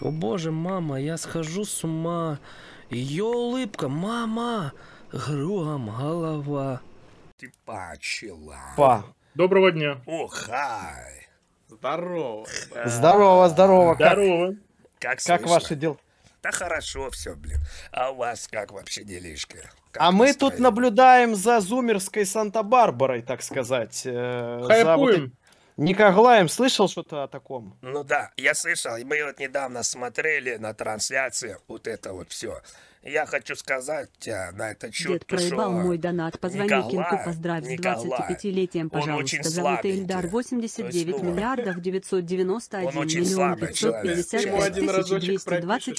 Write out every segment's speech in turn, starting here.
О боже, мама, я схожу с ума. Ее улыбка, мама! Гром голова. Ты типа, почела. Па. Доброго дня. Охай. Здорово. Да. Э, здорово, здорово. Здорово. Как, как, как ваши дела? Да хорошо все, блин. А у вас как вообще делишка? Как а мы стоит? тут наблюдаем за зумерской Санта-Барбарой, так сказать. Хайпуем. Э, за вот Никоглаем слышал что-то о таком? Ну да, я слышал. Мы вот недавно смотрели на трансляции вот это вот все. Я хочу сказать тебе э, на это чудо. Дед проебал э, мой донат. Позвони Николай, Кинку, поздравь Николай, с 25-летием, пожалуйста. Зовут Эльдар 89 есть, ну, миллиардов 991 миллион 555 тысяч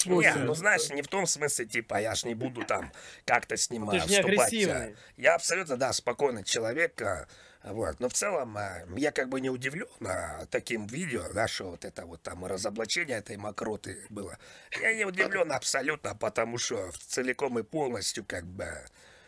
228. Не, ну знаешь, не в том смысле, типа, я ж не буду там как-то снимать, ну, вступать. Э. Я абсолютно, да, спокойный человек вот. Но в целом а, я как бы не удивлен а, таким видео, наше вот это вот там разоблачение этой мокроты было. Я не удивлен абсолютно, потому что целиком и полностью как бы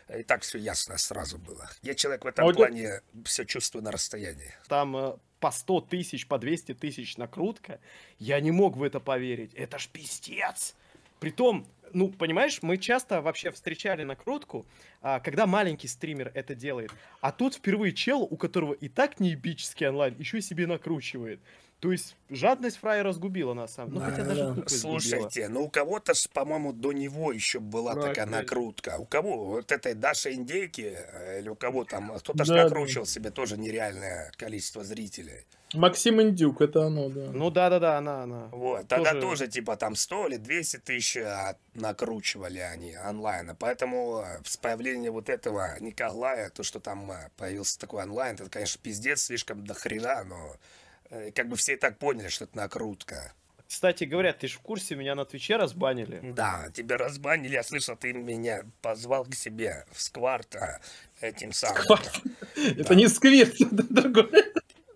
э, и так все ясно сразу было. Я человек в этом а плане вот... все чувствую на расстоянии. Там э, по 100 тысяч, по 200 тысяч накрутка. Я не мог в это поверить. Это ж пиздец. Притом, ну, понимаешь, мы часто вообще встречали накрутку, а, когда маленький стример это делает. А тут впервые чел, у которого и так неебический онлайн, еще себе накручивает. То есть жадность фраера разгубила нас сам. Ну, да, хотя даже Слушайте, ну у кого-то, по-моему, до него еще была Рак, такая накрутка. У кого? Вот этой Даши Индейки, э, или у кого там, кто-то да, накручивал себе тоже нереальное количество зрителей. Максим Индюк, это оно, да. Ну да, да, да, она, она. Вот, тоже... тогда тоже типа там 100 или 200 тысяч а, накручивали они онлайн. А поэтому э, с появлением вот этого Николая, то, что там э, появился такой онлайн, это, конечно, пиздец, слишком дохрена, но Э, как бы все и так поняли, что это накрутка. Кстати говоря, ты же в курсе, меня на Твиче разбанили. Да, тебя разбанили, я слышал, ты меня позвал к себе в скварта этим самым. Скварт? Это не сквирт, это другое.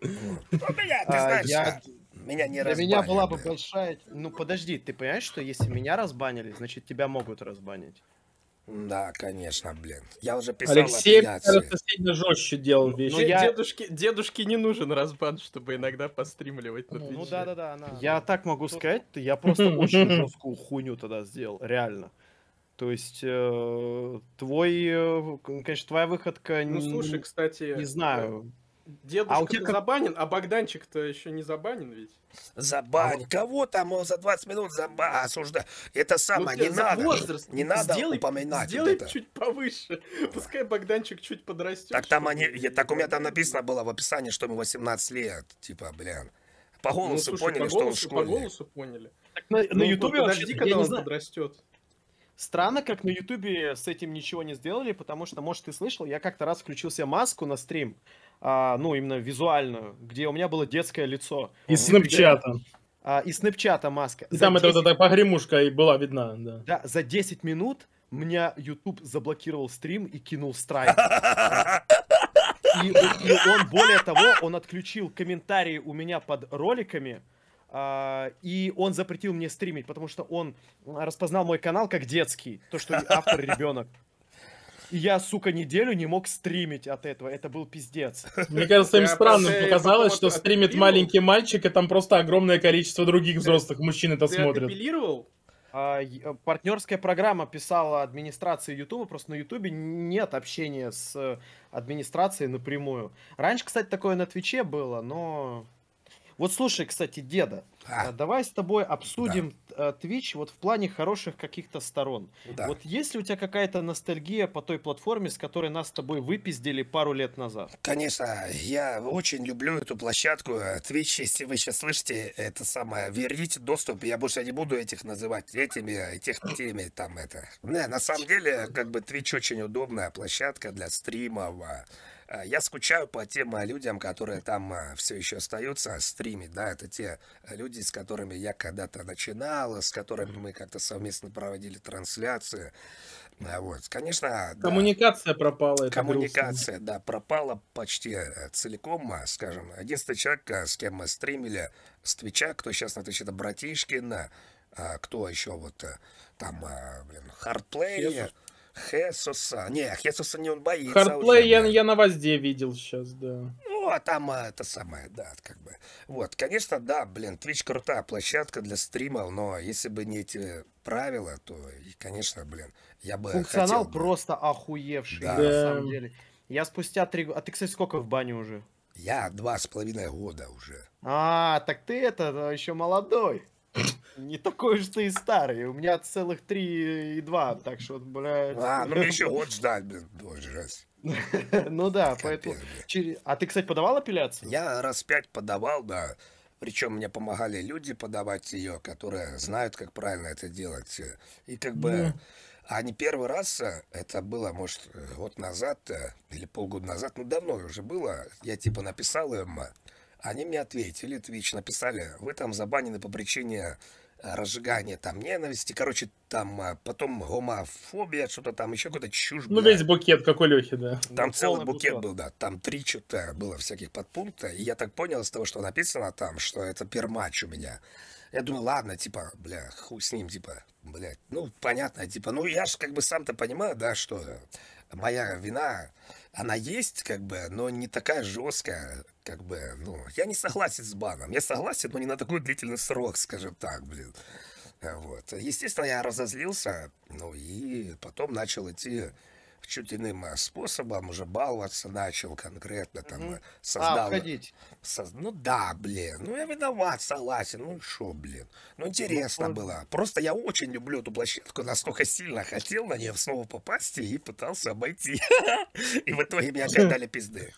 Ну, меня, ты а, знаешь, меня не разбанили. Для меня была бы большая... Ну, подожди, ты понимаешь, что если меня разбанили, значит, тебя могут разбанить. Да, конечно, блин. Я уже писал Алексей, кажется, сильно жестче делал ну, вещи. Ну, я... дедушке, дедушке не нужен разбан, чтобы иногда постримливать на ну, ну да-да-да. Она... Я так могу сказать, я просто очень жесткую хуйню тогда сделал, реально. То есть э, твой, э, конечно, твоя выходка... Ну, слушай, кстати... Не знаю. Да э, Дедушка а у тебя забанен, а Богданчик-то еще не забанен ведь. Забань. А Кого там он за 20 минут заба а, осужда. Это самое, ну, не, надо, возраст, не надо. Сделай, упоминать. Сделай это. чуть повыше. Пускай Богданчик чуть подрастет. Так там они. Я, так у меня там написано было в описании, что ему 18 лет. Типа, блин. По ну, голосу ну, слушай, поняли, по что голосу, он школьник. По голосу поняли. Так на, ну, на Ютубе подожди, когда он знаю. подрастет. Странно, как на Ютубе с этим ничего не сделали, потому что, может, ты слышал, я как-то раз включил себе маску на стрим а, ну, именно визуальную, где у меня было детское лицо. Из снэпчата. А, и снэпчата маска. И там 10... эта вот эта погремушка и была видна, да. Да, за 10 минут меня YouTube заблокировал стрим и кинул страйк. И, и он, более того, он отключил комментарии у меня под роликами, Uh, и он запретил мне стримить, потому что он распознал мой канал как детский, то, что автор ребенок я, сука, неделю не мог стримить от этого. Это был пиздец. Мне кажется, им странно показалось, что стримит маленький мальчик, и там просто огромное количество других взрослых мужчин это смотрят. Ты а, партнерская программа писала администрации Ютуба, просто на Ютубе нет общения с администрацией напрямую. Раньше, кстати, такое на Твиче было, но вот слушай, кстати, деда, а. Э, давай с тобой обсудим да. Э, Twitch вот в плане хороших каких-то сторон. Да. Вот есть ли у тебя какая-то ностальгия по той платформе, с которой нас с тобой выпиздили пару лет назад? Конечно, я очень люблю эту площадку. Э, Twitch, если вы сейчас слышите, это самое, верните доступ, я больше не буду этих называть этими, тех теми, там это. Не, на самом деле, как бы Twitch очень удобная площадка для стримов, а, а, я скучаю по тем а, людям, которые там а, все еще остаются стримить, да, это те люди, с которыми я когда-то начинал, с которыми мы как-то совместно проводили трансляции. Вот, конечно, коммуникация да, пропала. Коммуникация, грустно. да, пропала почти целиком, скажем. Единственный человек, с кем мы стримили, с Твича, кто сейчас на Твиче, это Братишкин, кто еще вот там, блин, Хардплей, Хесуса. Не, Хесуса не он боится. Хардплей уже, я, да. я на Возде видел сейчас, да. Ну, а там а, это самое, да, как бы. Вот, конечно, да, блин, Twitch крутая площадка для стримов, но если бы не эти правила, то, конечно, блин, я бы Функционал хотел, просто охуевший, да. на самом деле. Я спустя три... А ты, кстати, сколько в бане уже? Я два с половиной года уже. А, так ты это еще молодой. Не такой уж ты и старый. У меня целых три и два, так что, блядь. А, ну мне еще год ждать, блин, тоже раз. Ну да, поэтому... А ты, кстати, подавал апелляцию? Я раз пять подавал, да. Причем мне помогали люди подавать ее, которые знают, как правильно это делать. И как бы... Ну. А не первый раз, а, это было, может, год назад э, или полгода назад, ну давно уже было, я типа написал им, а они мне ответили, Твич написали, вы там забанены по причине разжигание там ненависти, короче, там э, потом гомофобия, что-то там, еще куда то чушь. Ну, весь букет, как у Лехи, да. Ну, там ну, целый букет бусла. был, да, там три что-то было всяких подпункта, и я так понял из того, что написано там, что это пермач у меня. Я думаю, ладно, типа, бля, хуй с ним, типа, бля, ну, понятно, типа, ну, я же как бы сам-то понимаю, да, что моя вина, она есть, как бы, но не такая жесткая, как бы, ну, я не согласен с баном. Я согласен, но не на такой длительный срок, скажем так, блин. Э, вот. Естественно, я разозлился, ну и потом начал идти чуть иным э, способом, уже баловаться начал конкретно, там, угу. создал... А, Соз... Ну да, блин, ну я виноват, согласен, ну что, блин. Ну, ну интересно ну, было. Просто я очень люблю эту площадку, настолько сильно хотел на нее снова попасть и пытался обойти. И в итоге меня опять дали пизды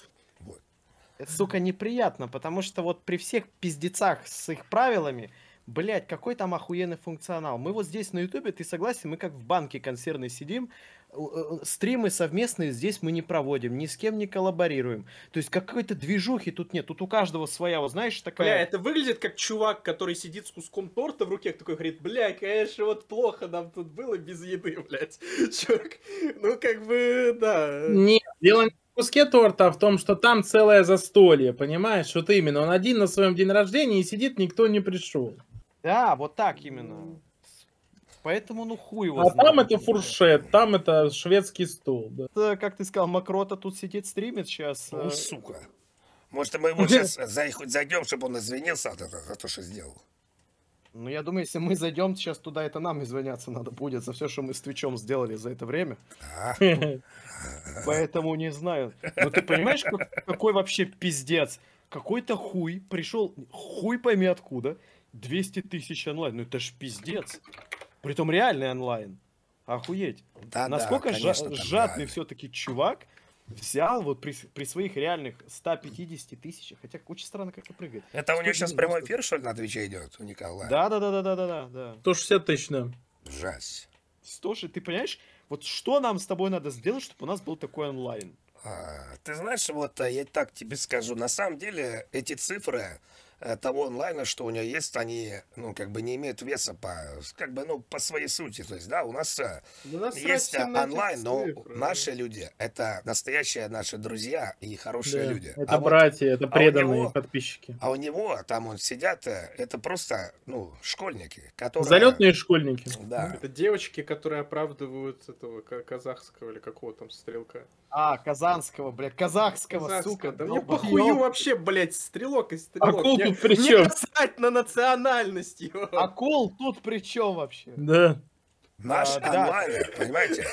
сука, неприятно, потому что вот при всех пиздецах с их правилами, блядь, какой там охуенный функционал. Мы вот здесь на ютубе, ты согласен, мы как в банке консервной сидим, э, э, стримы совместные здесь мы не проводим, ни с кем не коллаборируем. То есть какой-то движухи тут нет, тут у каждого своя, вот знаешь, такая... Бля, это выглядит как чувак, который сидит с куском торта в руке, такой говорит, бля, конечно, вот плохо нам тут было без еды, блядь. Чувак, ну как бы, да. Нет, дело не куске торта, а в том, что там целое застолье, понимаешь? Вот именно, он один на своем день рождения и сидит, никто не пришел. Да, вот так именно. Поэтому, ну, хуй его А знает, там это фуршет, там это шведский стол, да. Это, как ты сказал, Макрота тут сидит, стримит сейчас. Ну, э, сука. Может, мы его сейчас за, хоть зайдем, чтобы он извинился за то, что сделал. Ну, я думаю, если мы зайдем сейчас туда, это нам извиняться надо будет за все, что мы с Твичом сделали за это время. А. Поэтому не знаю. Но ты понимаешь, какой вообще пиздец? Какой-то хуй пришел, хуй пойми откуда, 200 тысяч онлайн. Ну это ж пиздец. Притом реальный онлайн. Охуеть. Насколько жадный все-таки чувак, взял вот при, при своих реальных 150 тысяч, хотя очень странно как-то прыгает. Это у него сейчас прямой эфир, что ли, на Твиче идет у Николая? Да, да, да, да, да, да, да. 160 тысяч, да. Жась. 100 же, ты понимаешь, вот что нам с тобой надо сделать, чтобы у нас был такой онлайн? А, ты знаешь, вот а я так тебе скажу, на самом деле эти цифры, Э, того онлайна, что у нее есть, они, ну, как бы не имеют веса по, как бы, ну, по своей сути. То есть, да, у нас, э, нас есть э, онлайн, но цифры. наши люди, это настоящие наши друзья и хорошие да, люди. Это а братья, вот, это а преданные а него, подписчики. А у него там он сидят, это просто, ну, школьники, которые... Залетные школьники. Да. Ну, это девочки, которые оправдывают этого казахского или какого там стрелка. А, казанского, блядь, казахского, казахского сука. Да мне похую вообще, блядь, стрелок и а стрелок. Акул ты при чем? Насрать на национальности. его. А кол тут при чем вообще? Да. Наш а, онлайн, да. понимаете?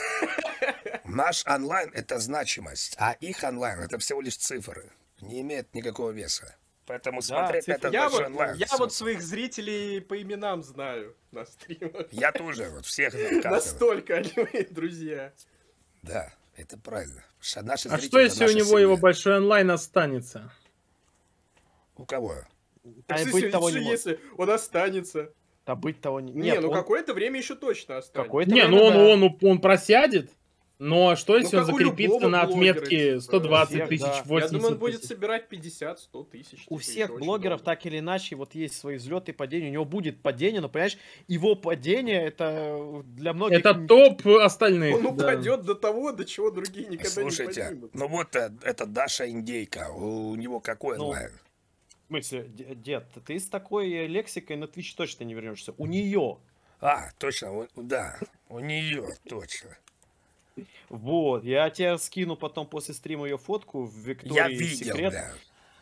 Наш онлайн — это значимость, а их онлайн — это всего лишь цифры. Не имеет никакого веса. Поэтому да, смотреть цифры. это я вот, онлайн. Я вот своих зрителей по именам знаю на стримах. Я тоже, вот всех. Настолько они мои друзья. Да, это правильно. Наши а что, если у него семья. его большой онлайн останется? У кого? Так, а быть того не может. если он останется. Да быть того не... Нет, не, ну он... какое-то время еще точно останется. какое не, ну он, да. он, он, он просядет, но что ну, если ну, он закрепится на отметке 120 типа. тысяч, 80 Я думаю, он будет собирать 50, 100 тысяч. У типа, всех блогеров так или иначе вот есть свои взлеты и падения. У него будет падение, но, понимаешь, его падение это для многих... Это топ остальных. Он упадет до того, до чего другие никогда Слушайте, не Слушайте, ну вот э, это Даша Индейка, у него какое ну, в смысле, дед, ты с такой лексикой на Twitch точно не вернешься. У нее. А, точно, да, у нее точно. Вот, я тебе скину потом после стрима ее фотку в Виктории Я видел, секрет. да.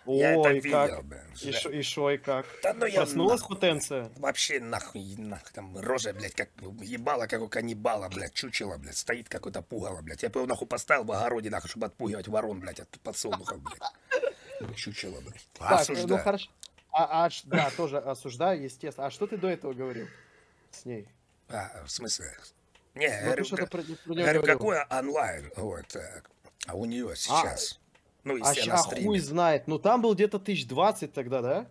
Ой, я это видел, как. Блин, и, что и и как. Да ну я Проснулась нахуй, потенция? Вообще нахуй, нахуй, там рожа, блядь, как ебала, как у каннибала, блядь, чучело, блядь, стоит какое-то пугало, блядь. Я бы его нахуй поставил в огороде, нахуй, чтобы отпугивать ворон, блядь, от подсолнуха, блядь. Чучело, блядь. Осуждаю. Так, ну, ну хорошо. А, а, да, тоже осуждаю, естественно. А что ты до этого говорил с ней? А, в смысле? Не, я ну, говорю, про, про говорю какое онлайн? Вот, э, а у нее а, сейчас. Ну, а, ну, если а, она стримит. хуй знает. Ну, там был где-то 1020 тогда, да?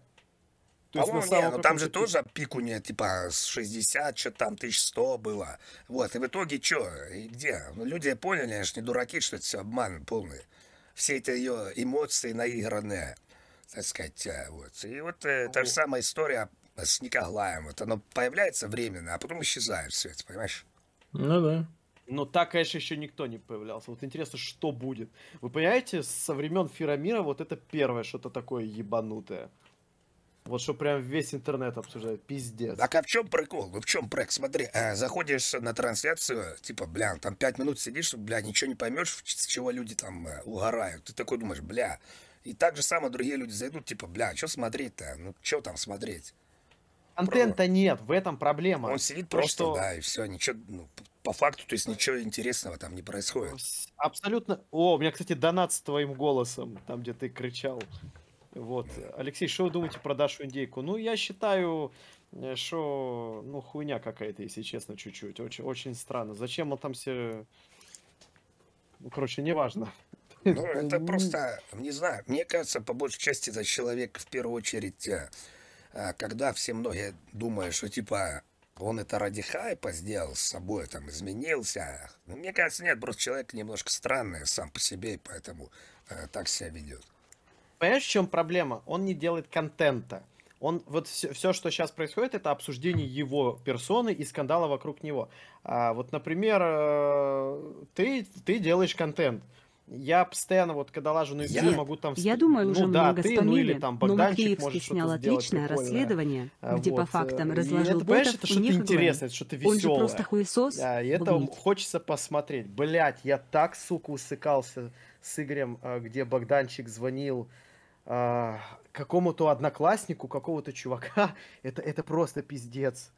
То есть по не, ну там же тоже пик у нее, типа, с 60, что там, 1100 было. Вот, и в итоге что, и где? Ну, люди поняли, они же не дураки, что это все обман полный все эти ее эмоции наигранные, так сказать. Э, вот. И вот э, та же самая история с Николаем. Вот оно появляется временно, а потом исчезает все это, понимаешь? Ну да. Но так, конечно, еще никто не появлялся. Вот интересно, что будет. Вы понимаете, со времен Фирамира вот это первое что-то такое ебанутое. Вот что прям весь интернет обсуждает, пиздец. Так а в чем прикол? Ну в чем прыг? Смотри, э, заходишь на трансляцию, типа, бля, там пять минут сидишь, бля, ничего не поймешь, с чего люди там э, угорают. Ты такой думаешь, бля. И так же самое другие люди зайдут, типа, бля, а что смотреть-то? Ну что там смотреть? Контента Про... нет, в этом проблема. Он сидит То, просто, что... да, и все, ничего, ну, по факту, то есть ничего интересного там не происходит. Абсолютно. О, у меня, кстати, донат с твоим голосом, там, где ты кричал. Вот. Алексей, что вы думаете про Дашу Индейку? Ну, я считаю, э, что, ну, хуйня какая-то, если честно, чуть-чуть. Очень, очень странно. Зачем он там все... Ну, короче, неважно. Ну, это просто, не знаю, мне кажется, по большей части это человек, в первую очередь, э, э, когда все многие думают, что, типа, он это ради хайпа сделал с собой, там, изменился. Ну, мне кажется, нет, просто человек немножко странный сам по себе, и поэтому э, так себя ведет. Понимаешь, в чем проблема? Он не делает контента. Он вот все, все, что сейчас происходит, это обсуждение его персоны и скандала вокруг него. А, вот, например, э, ты, ты делаешь контент. Я постоянно, вот когда лажу на YouTube, я... могу там... Я думаю, ну, уже да, много ты, спамили, ну, или, там, но ну, Киевский снял отличное расследование, э, где вот. по фактам разложил э, и это, ботов это что-то интересное, это что-то веселое. Он же просто хуесос. Да, и это Богнит. хочется посмотреть. Блять, я так, сука, усыкался с Игорем, где Богданчик звонил а, какому-то однокласснику какого-то чувака, это, это просто пиздец.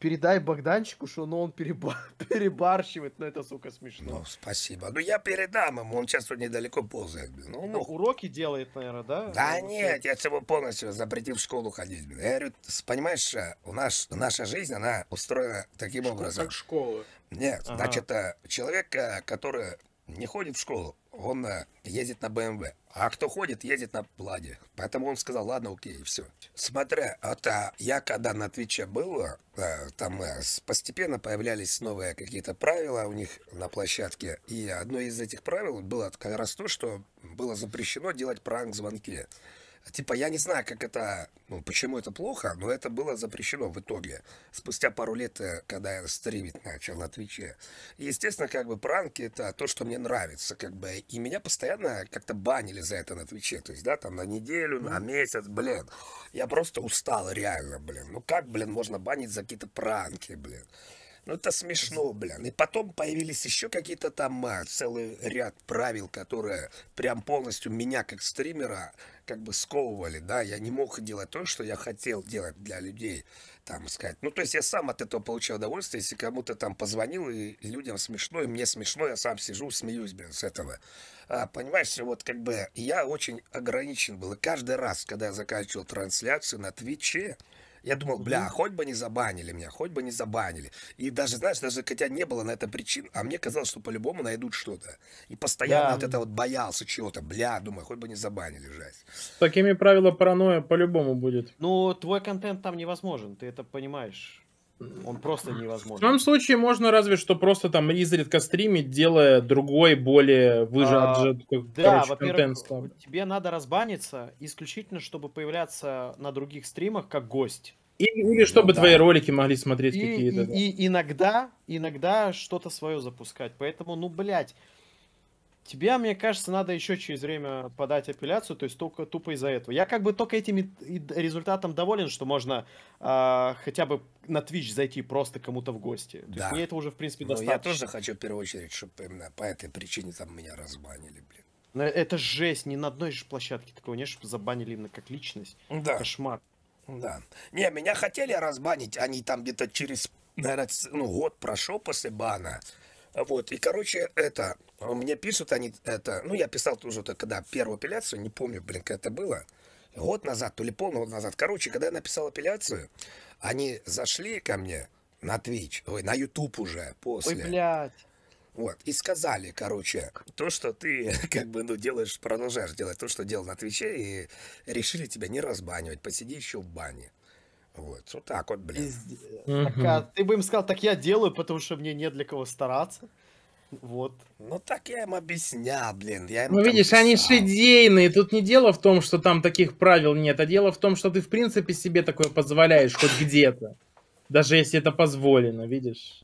Передай Богданчику, что ну, он переба- перебарщивает, но ну, это, сука, смешно. Ну, спасибо. Ну, я передам ему, он сейчас недалеко ползает, блин. Ну, ну, ну. уроки делает, наверное, да? Да ну, нет, я его полностью запретил в школу ходить, блин. Я говорю, понимаешь, э, у нас, наша жизнь, она устроена таким Школа, образом. Как школы. Нет, ага. значит, э, человек, э, который не ходит в школу, он э, ездит на BMW. А кто ходит, ездит на Ладе. Поэтому он сказал, ладно, окей, все. Смотря, это а, я когда на Твиче был, э, там э, постепенно появлялись новые какие-то правила у них на площадке. И одно из этих правил было как раз то, что было запрещено делать пранк-звонки. Типа, я не знаю, как это, ну, почему это плохо, но это было запрещено в итоге. Спустя пару лет, э, когда я стримить начал на Твиче. естественно, как бы пранки — это то, что мне нравится, как бы. И меня постоянно как-то банили за это на Твиче. То есть, да, там на неделю, на месяц, блин. Я просто устал реально, блин. Ну как, блин, можно банить за какие-то пранки, блин? Ну это смешно, блин. И потом появились еще какие-то там э, целый ряд правил, которые прям полностью меня как стримера как бы сковывали, да, я не мог делать то, что я хотел делать для людей, там сказать. Ну, то есть я сам от этого получил удовольствие, если кому-то там позвонил, и людям смешно, и мне смешно, я сам сижу, смеюсь, блин, с этого. А, понимаешь, вот как бы я очень ограничен был. И каждый раз, когда я заканчивал трансляцию на Твиче, я думал, бля, хоть бы не забанили меня, хоть бы не забанили. И даже, знаешь, даже хотя не было на это причин, а мне казалось, что по-любому найдут что-то. И постоянно да. вот это вот боялся чего-то, бля, думаю, хоть бы не забанили, жесть. такими правила паранойя по-любому будет. Ну, твой контент там невозможен, ты это понимаешь. Он просто невозможен. В том случае можно разве что просто там изредка стримить, делая другой, более выжатый а, да, контент. Ставлю. Тебе надо разбаниться исключительно, чтобы появляться на других стримах как гость. И, или чтобы ну, да. твои ролики могли смотреть какие-то. И, да. и иногда, иногда что-то свое запускать. Поэтому, ну, блядь, Тебя, мне кажется, надо еще через время подать апелляцию, то есть только тупо из-за этого. Я как бы только этим результатом доволен, что можно э, хотя бы на Twitch зайти просто кому-то в гости. То да. есть мне это уже, в принципе, Но достаточно. я тоже хочу в первую очередь, чтобы именно по этой причине там меня разбанили, блин. Но это жесть, ни на одной же площадке такого нет, чтобы забанили именно как личность. Да. Кошмар. Да. Не, меня хотели разбанить, они там где-то через, наверное, ну, год прошел после бана. Вот, и, короче, это, мне пишут они это, ну, я писал тоже, когда первую апелляцию, не помню, блин, как это было, год назад, то ли полгода назад. Короче, когда я написал апелляцию, они зашли ко мне на Twitch, ой, на YouTube уже после. Ой, блядь. Вот, и сказали, короче, то, что ты, как бы, ну, делаешь, продолжаешь делать то, что делал на Твиче, и решили тебя не разбанивать, посиди еще в бане. Вот, вот так вот, блин. Угу. Так, а ты бы им сказал, так я делаю, потому что мне не для кого стараться. Вот. Ну так я им объяснял, блин. Я им ну видишь, писал. они же идейные. Тут не дело в том, что там таких правил нет, а дело в том, что ты в принципе себе такое позволяешь хоть где-то. Даже если это позволено, видишь?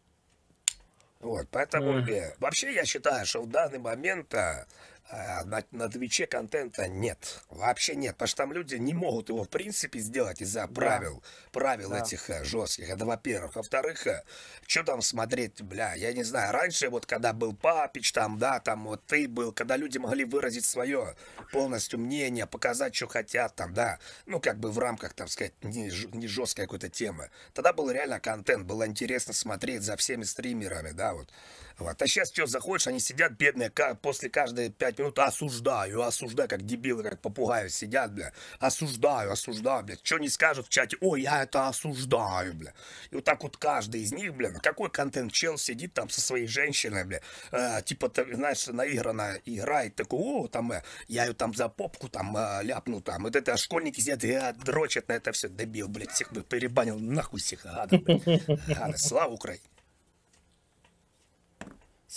Вот, поэтому вообще я считаю, что в данный момент а, а на, на Твиче контента нет. Вообще нет. Потому что там люди не могут его в принципе сделать из-за да. правил. Правил да. этих э, жестких. Это во-первых. Во-вторых, э, что там смотреть, бля, я не знаю. Раньше вот когда был Папич там, да, там вот ты был, когда люди могли выразить свое полностью мнение, показать, что хотят там, да. Ну, как бы в рамках, там сказать, не, не жесткой какой-то темы. Тогда был реально контент, было интересно смотреть за всеми стримерами, да, вот. Вот. А сейчас что заходишь, они сидят, бедные, после каждые пять минут осуждаю, осуждаю, как дебилы, как попугаи сидят, бля. Осуждаю, осуждаю, бля. Что не скажут в чате, ой, я это осуждаю, бля. И вот так вот каждый из них, бля, какой контент чел сидит там со своей женщиной, бля, э, типа, ты, знаешь, наигранно играет, такой, о, там, э, я ее там за попку там э, ляпну, там, вот это, школьники сидят и э, дрочат на это все, дебил, бля, всех бы перебанил, нахуй всех, гада, блядь. Гада, слава Украине.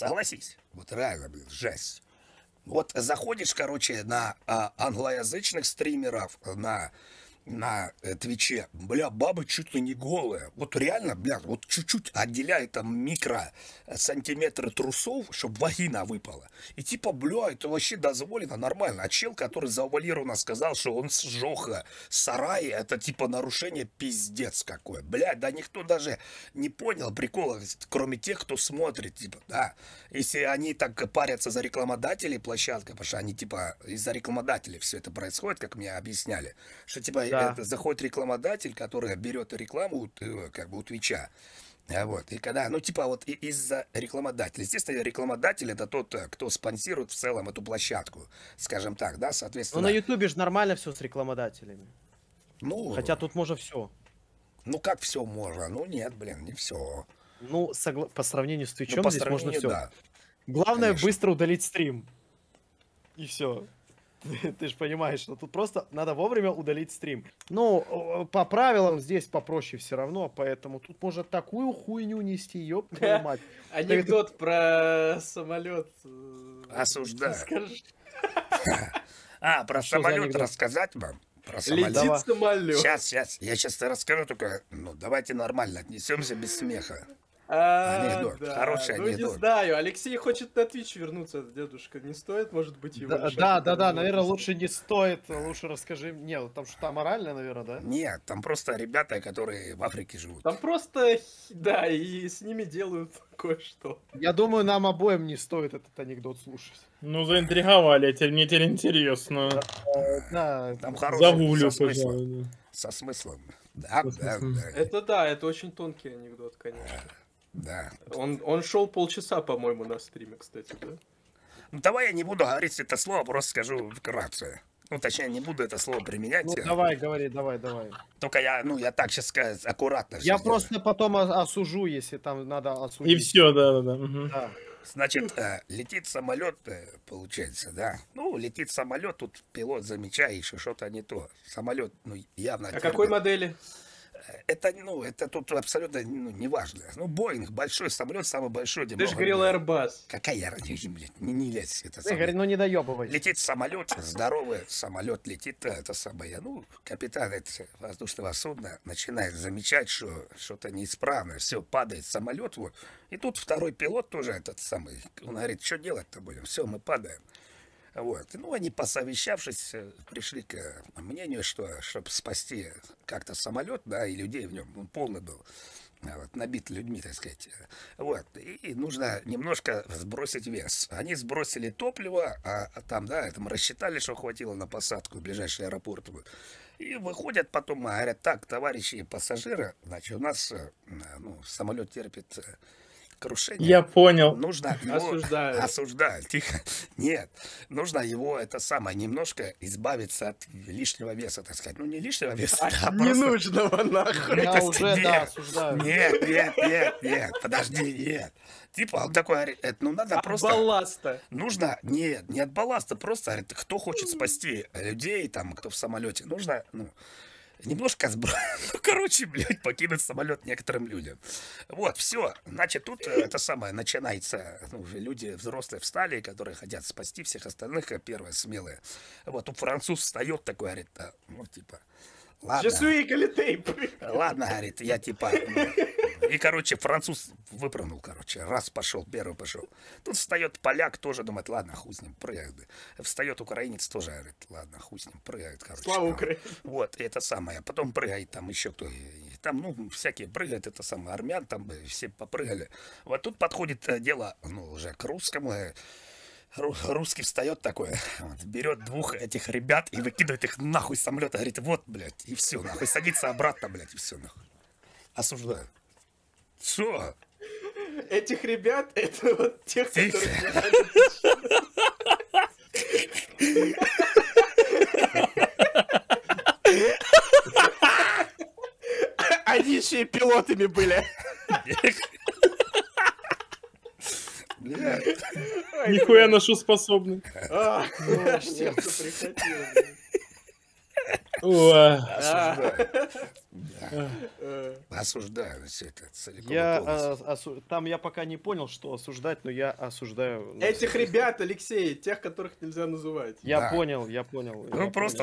Согласись. Вот реально, блин, жесть. Вот заходишь, короче, на а, англоязычных стримеров, на на э, Твиче. Бля, баба чуть ли не голая. Вот реально, бля, вот чуть-чуть отделяет там микро э, сантиметры трусов, чтобы вагина выпала. И типа, бля, это вообще дозволено, нормально. А чел, который завуалированно сказал, что он сжег сарай, это типа нарушение пиздец какое. Бля, да никто даже не понял прикола, кроме тех, кто смотрит, типа, да. Если они так парятся за рекламодателей площадка, потому что они типа из-за рекламодателей все это происходит, как мне объясняли, что типа да. это заходит рекламодатель, который берет рекламу э, как бы у Твича. А вот. И когда, ну, типа, вот из-за рекламодателя. Естественно, рекламодатель это тот, э, кто спонсирует в целом эту площадку, скажем так, да, соответственно. Ну, на Ютубе же нормально все с рекламодателями. Ну. Хотя тут можно все. Ну, как все можно? Ну, нет, блин, не все. Ну, согла... по сравнению с ну, Твичом ну, здесь можно все. Да. Главное Конечно. быстро удалить стрим. И все. Ты же понимаешь, что ну, тут просто надо вовремя удалить стрим. Ну, по правилам здесь попроще все равно, поэтому тут можно такую хуйню нести, ёб твою мать. Анекдот про самолет. Э, Осуждаю. А, про самолет рассказать вам? Про самолет. Летит самолет. Сейчас, сейчас. Я сейчас расскажу, только ну, давайте нормально отнесемся без смеха. Анекдот. А, да. Хороший анекдот. Ну, не знаю. Алексей хочет на твич вернуться, дедушка. Не стоит, может быть, его Да, да, да, наверное, лучше не стоит. Лучше расскажи мне. Там что-то моральное, наверное, да? Нет, там просто ребята, которые в Африке живут. Там просто, да, и с ними делают кое-что. Я думаю, нам обоим не стоит этот анекдот слушать. Ну, заинтриговали, а теперь мне теперь интересно. Да, там хороший, со Смыслом. Со смыслом. Да, да, да. Это да, это очень тонкий анекдот, конечно. Да. Он, он шел полчаса, по-моему, на стриме, кстати, да? Ну, давай я не буду говорить это слово, просто скажу вкратце. Ну, точнее, не буду это слово применять. Ну, давай, говори, давай, давай. Только я, ну, я так сейчас сказать, аккуратно. Я просто потом осужу, если там надо осудить. И все, да, да, да. Угу. да. Значит, э, летит самолет, э, получается, да? Ну, летит самолет, тут пилот замечаешь, что-то не то. Самолет, ну, явно... А термин... какой модели? это, ну, это тут абсолютно ну, не важно. Ну, Боинг, большой самолет, самый большой. Ты же говорил Airbus. Какая разница, блядь, не, не лезь. Это Ты говоришь, ну не доебывай. Летит самолет, здоровый самолет летит, э, это самое. Ну, капитан это, воздушного судна начинает замечать, что что-то неисправно, все, падает самолет. Вот. И тут второй пилот тоже этот самый, он говорит, что делать-то будем, все, мы падаем. Вот. Ну, они, посовещавшись, э, пришли к э, мнению, что, чтобы спасти как-то самолет, да, и людей в нем, он полный был, э, вот, набит людьми, так сказать. Вот. И, нужно немножко сбросить вес. Они сбросили топливо, а, а, там, да, там рассчитали, что хватило на посадку в ближайший аэропорт. И выходят потом, а, говорят, так, товарищи пассажиры, значит, у нас ну, самолет терпит крушения. Я понял. Нужно его... Осуждаю. Осуждаю. Тихо. Нет. Нужно его, это самое, немножко избавиться от лишнего веса, так сказать. Ну, не лишнего веса, а, а Не просто... нужного, нахуй. Я уже, нет. да, осуждаю. Нет, нет, нет, нет. Подожди, нет. Типа, он такой, ну, надо от просто... балласта. Нужно, нет, не от балласта, просто, кто хочет спасти людей, там, кто в самолете, нужно, ну, немножко сбросить. Ну, короче, блядь, покинуть самолет некоторым людям. Вот, все. Значит, тут э, это самое начинается. Ну, люди взрослые встали, которые хотят спасти всех остальных, а первые смелые. Вот, у француз встает такой, говорит, ну, типа, ладно. Ладно, говорит, я типа, ну, и, короче, француз выпрыгнул, короче. Раз пошел, первый пошел. Тут встает поляк, тоже думает, ладно, хуй с ним, прыгает. Встает украинец, тоже говорит, ладно, хуй с ним, прыгает, короче. Слава Украине. Вот, это самое. Потом прыгает там еще кто. там, ну, всякие прыгают, это самое, армян там все попрыгали. Вот тут подходит э, дело, ну, уже к русскому э, русский встает такой, вот, берет двух этих ребят и выкидывает их нахуй с самолета, говорит, вот, блядь, и все, нахуй, садится обратно, блядь, и все, нахуй. Осуждаю. Что? Этих ребят, это вот тех, которые... Они еще и пилотами были. Нихуя нашу способны. Аж сердце прихватило. Осуждаю это Я а, Там я пока не понял, что осуждать, но я осуждаю. Этих ребят, Алексей, тех, которых нельзя называть. Я понял, я понял. Ну просто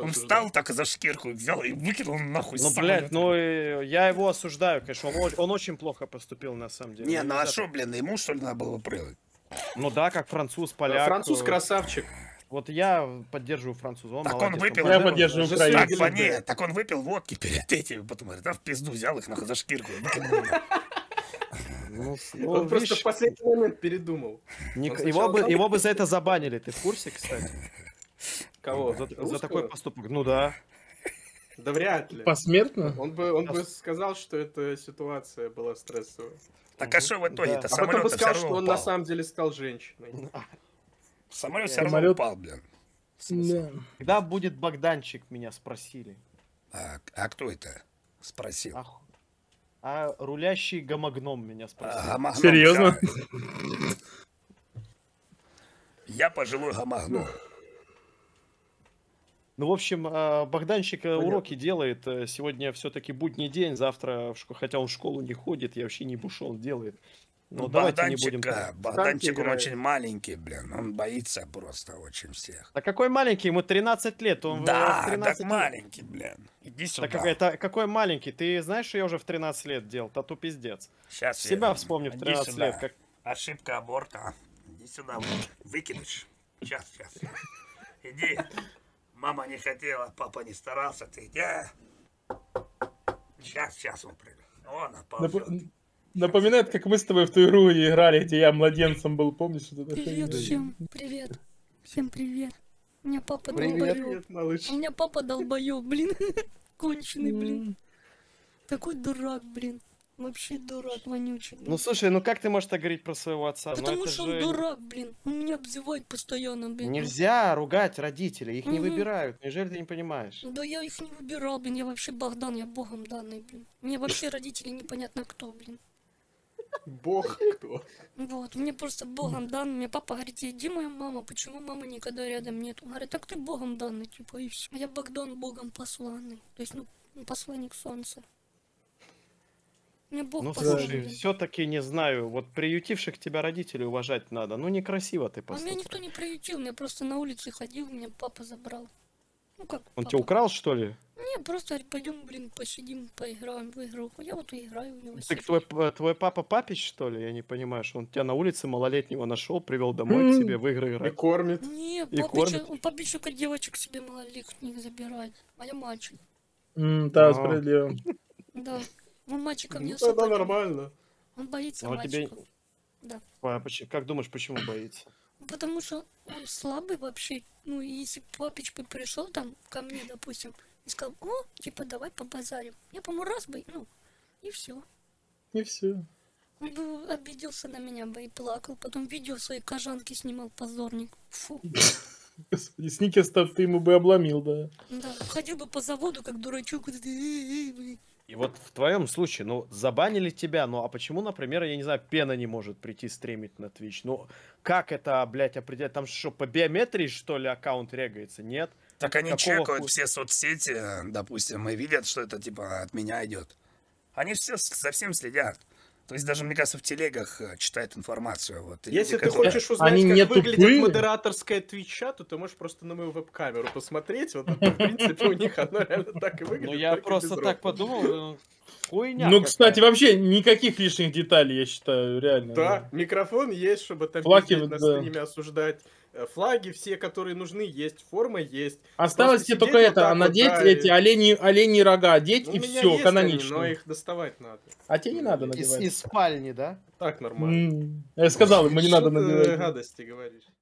он встал так за шкирку, взял и выкинул нахуй. Ну, блядь, ну э, я его осуждаю, конечно. Он очень плохо поступил, на самом деле. Не, ну, ну а что, блин, ему что ли надо было прыгать? Ну да, как француз, поляк. Француз э, красавчик. Вот я поддерживаю французов. так он выпил. Я поддерживаю французов. Так, он выпил водки перед этим. Потом говорит, да, в пизду взял их нахуй за шкирку. Ну, ну, он видишь, просто в последний момент передумал. Ник... Его, бы, его бы за это забанили. Ты в курсе, кстати? Кого? За, за такой поступок. Ну да. Да вряд ли. Посмертно? Он бы, он бы сказал, что эта ситуация была стрессовая. Так а что в итоге-то? Да. А потом бы сказал, что он на самом деле стал женщиной. Самолет все равно упал, блин. Когда будет Богданчик, меня спросили. А, а кто это? Спросил. Ах... А рулящий гомогном меня спросил. А, гомогном, Серьезно? Я пожилой гомогном. Ну, в общем, а, Богданчик э, Понятно. уроки делает. Э, сегодня все-таки будний день, завтра, хотя он в школу не ходит, я вообще не бушу, он делает. Ну, ну давайте не будем... Э, Богданчик, он очень маленький, блин. Он боится просто очень всех. Да какой маленький? Ему 13 лет. Он да, 13 так лет. маленький, блин. Иди сюда. Так, это, какой маленький? Ты знаешь, что я уже в 13 лет делал? Тату пиздец. Сейчас Себя я... вспомню в 13 сюда. лет. Как... Ошибка аборта. Иди сюда, выкинешь. Сейчас, сейчас. Иди. Мама не хотела, папа не старался. Ты где? Сейчас, сейчас он прыгнет. Вон, Напоминает, как мы с тобой в ту игру играли, где я младенцем был, помнишь? Вот привет всем, привет. Всем привет. У меня папа долбоёб. У меня папа долбоёб, блин. Конченый, блин. Такой дурак, блин. Вообще дурак вонючий. Блин. Ну слушай, ну как ты можешь так говорить про своего отца? Ну, Потому ну, что же... он дурак, блин. Он меня обзывает постоянно, блин. Нельзя ругать родителей, их угу. не выбирают. Неужели ты не понимаешь? Да я их не выбирал, блин. Я вообще Богдан, я богом данный, блин. Мне вообще родители непонятно кто, блин. Бог кто? Вот, мне просто богом дан. Мне папа говорит, иди моя мама, почему мамы никогда рядом нет? Он говорит, так ты богом данный, типа, и все. А я Богдан богом посланный. То есть, ну, ну посланник солнца. Мне Бог ну, слушай, все-таки не знаю, вот приютивших тебя родителей уважать надо. Ну, некрасиво ты поступил. А меня никто не приютил, я просто на улице ходил, меня папа забрал. Ну, как Он папа? тебя украл, что ли? не, просто пойдем, блин, посидим, поиграем в игру. Я вот играю в него. Так твой, твой папа папич, что ли? Я не понимаю, что он тебя на улице малолетнего нашел, привел домой к себе в игры играть. И кормит. Нет, и папич, кормит. он папич только девочек себе малолетних забирает, а я мальчик. Mm, да, а. справедливо. Да, он мальчиком не ну, особо. Да, нормально. Он боится ну, а мальчиков. Да. А как думаешь, почему боится? Потому что он слабый вообще. Ну, если папич бы пришел там ко мне, допустим, и сказал, о, типа, давай побазарим. Я, по-моему, раз бы, ну, и все. И все. Он бы обиделся на меня бы и плакал. Потом видео своей кожанке снимал позорник. Фу. Господи, сникерстав ты ему бы обломил, да. Да, ходил бы по заводу, как дурачок. И «Э, э, э, вот в твоем случае, ну, забанили тебя, ну, а почему, например, я не знаю, Пена не может прийти стримить на Twitch? Ну, как это, блядь, определять? Там что, по биометрии, что ли, аккаунт регается? Нет? Так они чекают хуй? все соцсети, э, допустим, и видят, что это типа от меня идет. Они все совсем следят. То есть даже, мне кажется, в телегах э, читают информацию. Вот, Если люди, ты которые... хочешь узнать, Они как выглядит тупые? модераторская Твича, то ты можешь просто на мою веб-камеру посмотреть. Вот в принципе, у них оно реально так и ну, выглядит. Ну, я просто так подумал, э, Ну, ну кстати, вообще никаких лишних деталей, я считаю, реально. Да, микрофон есть, чтобы там на стриме осуждать. Э, флаги все, которые нужны, есть. Форма есть. Осталось тебе только это, вот а надеть вот, да, эти олени, олени рога, одеть ну, и все, канонично. но их доставать надо. А тебе не надо надевать. Из, из спальни, да? Так нормально. М -м, я сказал, ему не надо надевать. гадости говоришь.